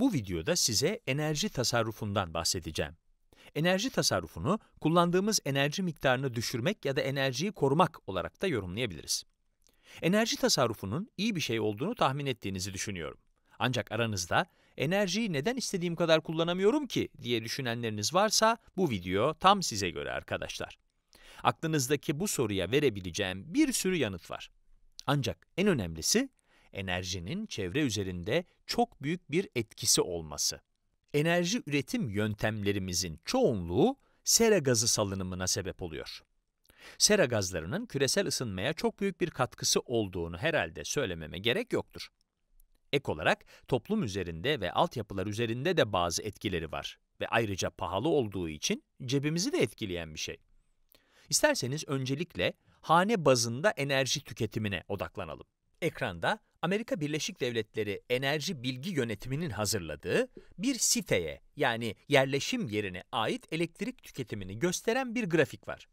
Bu videoda size enerji tasarrufundan bahsedeceğim. Enerji tasarrufunu kullandığımız enerji miktarını düşürmek ya da enerjiyi korumak olarak da yorumlayabiliriz. Enerji tasarrufunun iyi bir şey olduğunu tahmin ettiğinizi düşünüyorum. Ancak aranızda enerjiyi neden istediğim kadar kullanamıyorum ki diye düşünenleriniz varsa bu video tam size göre arkadaşlar. Aklınızdaki bu soruya verebileceğim bir sürü yanıt var. Ancak en önemlisi enerjinin çevre üzerinde çok büyük bir etkisi olması. Enerji üretim yöntemlerimizin çoğunluğu sera gazı salınımına sebep oluyor. Sera gazlarının küresel ısınmaya çok büyük bir katkısı olduğunu herhalde söylememe gerek yoktur. Ek olarak toplum üzerinde ve altyapılar üzerinde de bazı etkileri var ve ayrıca pahalı olduğu için cebimizi de etkileyen bir şey. İsterseniz öncelikle hane bazında enerji tüketimine odaklanalım. Ekranda Amerika Birleşik Devletleri Enerji Bilgi Yönetimi'nin hazırladığı bir siteye yani yerleşim yerine ait elektrik tüketimini gösteren bir grafik var.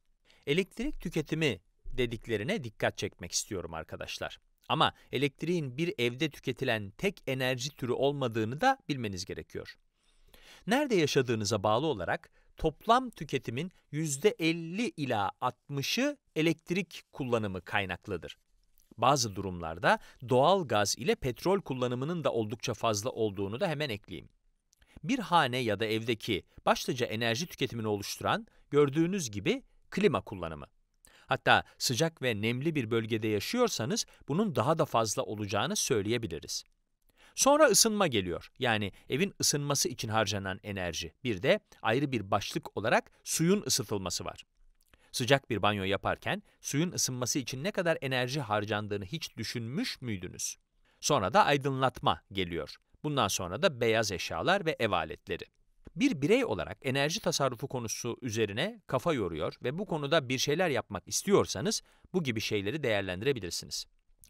Elektrik tüketimi dediklerine dikkat çekmek istiyorum arkadaşlar. Ama elektriğin bir evde tüketilen tek enerji türü olmadığını da bilmeniz gerekiyor. Nerede yaşadığınıza bağlı olarak toplam tüketimin %50 ila 60'ı elektrik kullanımı kaynaklıdır. Bazı durumlarda doğal gaz ile petrol kullanımının da oldukça fazla olduğunu da hemen ekleyeyim. Bir hane ya da evdeki başlıca enerji tüketimini oluşturan gördüğünüz gibi klima kullanımı. Hatta sıcak ve nemli bir bölgede yaşıyorsanız bunun daha da fazla olacağını söyleyebiliriz. Sonra ısınma geliyor. Yani evin ısınması için harcanan enerji. Bir de ayrı bir başlık olarak suyun ısıtılması var. Sıcak bir banyo yaparken suyun ısınması için ne kadar enerji harcandığını hiç düşünmüş müydünüz? Sonra da aydınlatma geliyor. Bundan sonra da beyaz eşyalar ve ev aletleri. Bir birey olarak enerji tasarrufu konusu üzerine kafa yoruyor ve bu konuda bir şeyler yapmak istiyorsanız bu gibi şeyleri değerlendirebilirsiniz.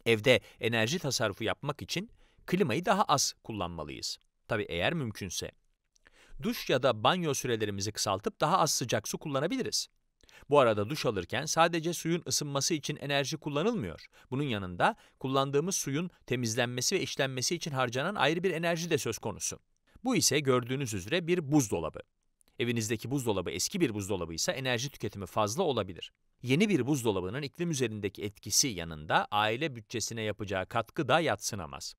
Evde enerji tasarrufu yapmak için klimayı daha az kullanmalıyız. Tabi eğer mümkünse. Duş ya da banyo sürelerimizi kısaltıp daha az sıcak su kullanabiliriz. Bu arada duş alırken sadece suyun ısınması için enerji kullanılmıyor. Bunun yanında kullandığımız suyun temizlenmesi ve işlenmesi için harcanan ayrı bir enerji de söz konusu. Bu ise gördüğünüz üzere bir buzdolabı. Evinizdeki buzdolabı eski bir buzdolabıysa enerji tüketimi fazla olabilir. Yeni bir buzdolabının iklim üzerindeki etkisi yanında aile bütçesine yapacağı katkı da yatsınamaz.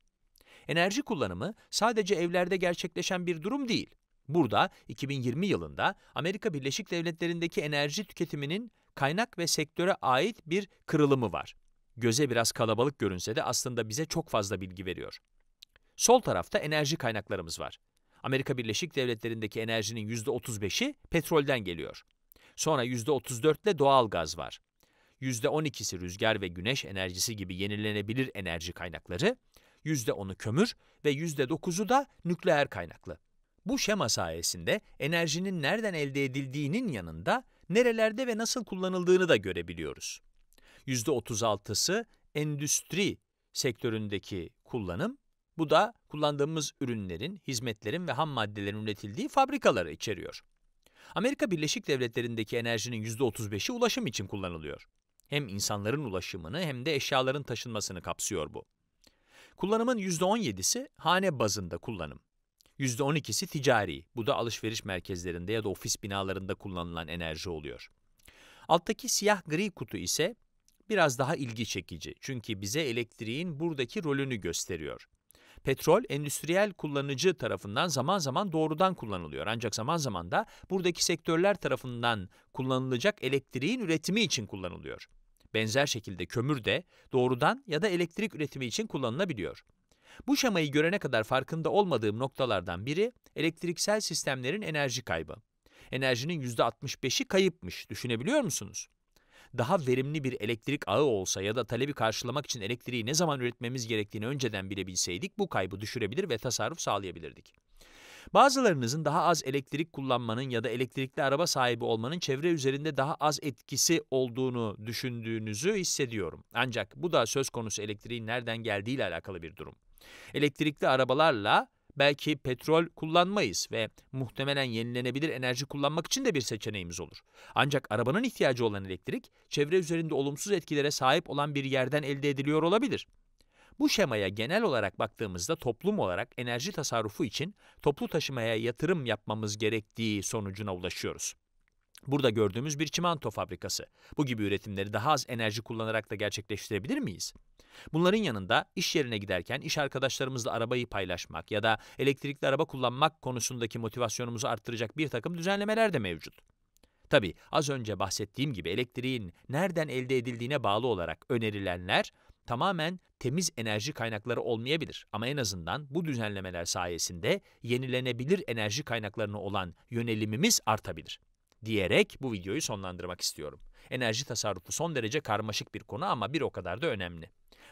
Enerji kullanımı sadece evlerde gerçekleşen bir durum değil. Burada 2020 yılında Amerika Birleşik Devletleri'ndeki enerji tüketiminin kaynak ve sektöre ait bir kırılımı var. Göze biraz kalabalık görünse de aslında bize çok fazla bilgi veriyor. Sol tarafta enerji kaynaklarımız var. Amerika Birleşik Devletleri'ndeki enerjinin %35'i petrolden geliyor. Sonra %34 ile doğal gaz var. %12'si rüzgar ve güneş enerjisi gibi yenilenebilir enerji kaynakları, %10'u kömür ve %9'u da nükleer kaynaklı. Bu şema sayesinde enerjinin nereden elde edildiğinin yanında nerelerde ve nasıl kullanıldığını da görebiliyoruz. %36'sı endüstri sektöründeki kullanım, bu da kullandığımız ürünlerin, hizmetlerin ve ham maddelerin üretildiği fabrikaları içeriyor. Amerika Birleşik Devletleri'ndeki enerjinin %35'i ulaşım için kullanılıyor. Hem insanların ulaşımını hem de eşyaların taşınmasını kapsıyor bu. Kullanımın %17'si hane bazında kullanım. %12'si ticari. Bu da alışveriş merkezlerinde ya da ofis binalarında kullanılan enerji oluyor. Alttaki siyah gri kutu ise biraz daha ilgi çekici. Çünkü bize elektriğin buradaki rolünü gösteriyor. Petrol endüstriyel kullanıcı tarafından zaman zaman doğrudan kullanılıyor. Ancak zaman zaman da buradaki sektörler tarafından kullanılacak elektriğin üretimi için kullanılıyor. Benzer şekilde kömür de doğrudan ya da elektrik üretimi için kullanılabiliyor. Bu şemayı görene kadar farkında olmadığım noktalardan biri elektriksel sistemlerin enerji kaybı. Enerjinin %65'i kayıpmış, düşünebiliyor musunuz? Daha verimli bir elektrik ağı olsa ya da talebi karşılamak için elektriği ne zaman üretmemiz gerektiğini önceden bilebilseydik bu kaybı düşürebilir ve tasarruf sağlayabilirdik. Bazılarınızın daha az elektrik kullanmanın ya da elektrikli araba sahibi olmanın çevre üzerinde daha az etkisi olduğunu düşündüğünüzü hissediyorum. Ancak bu da söz konusu elektriğin nereden geldiği ile alakalı bir durum. Elektrikli arabalarla belki petrol kullanmayız ve muhtemelen yenilenebilir enerji kullanmak için de bir seçeneğimiz olur. Ancak arabanın ihtiyacı olan elektrik, çevre üzerinde olumsuz etkilere sahip olan bir yerden elde ediliyor olabilir. Bu şemaya genel olarak baktığımızda toplum olarak enerji tasarrufu için toplu taşımaya yatırım yapmamız gerektiği sonucuna ulaşıyoruz. Burada gördüğümüz bir çimento fabrikası. Bu gibi üretimleri daha az enerji kullanarak da gerçekleştirebilir miyiz? Bunların yanında iş yerine giderken iş arkadaşlarımızla arabayı paylaşmak ya da elektrikli araba kullanmak konusundaki motivasyonumuzu arttıracak bir takım düzenlemeler de mevcut. Tabi az önce bahsettiğim gibi elektriğin nereden elde edildiğine bağlı olarak önerilenler tamamen temiz enerji kaynakları olmayabilir ama en azından bu düzenlemeler sayesinde yenilenebilir enerji kaynaklarına olan yönelimimiz artabilir diyerek bu videoyu sonlandırmak istiyorum. Enerji tasarrufu son derece karmaşık bir konu ama bir o kadar da önemli.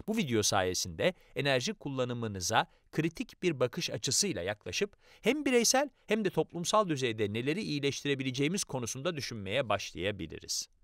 Bu video sayesinde enerji kullanımınıza kritik bir bakış açısıyla yaklaşıp hem bireysel hem de toplumsal düzeyde neleri iyileştirebileceğimiz konusunda düşünmeye başlayabiliriz.